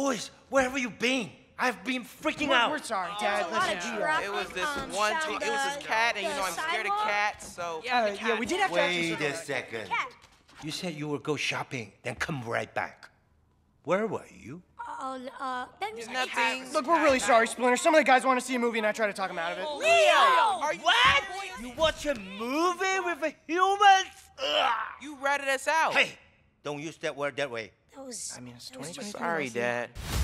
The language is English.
boys, where have you been? I've been freaking we're, out. We're sorry, Dad. Oh, Listen, yeah. it was this um, one. it was this cat, and you know I'm scared of cats, so yeah, uh, yeah, we did have to. Wait a second. You said you would go shopping, then come right back. Where were you? Oh, uh, nothing. Look, we're really sorry, Splinter. Some of the guys want to see a movie, and I try to talk them out of it. Leo, Leo are you what? You watch a movie with a human? You ratted us out. Hey, don't use that word that way. That was. I mean, it's that 2023. Sorry, Dad.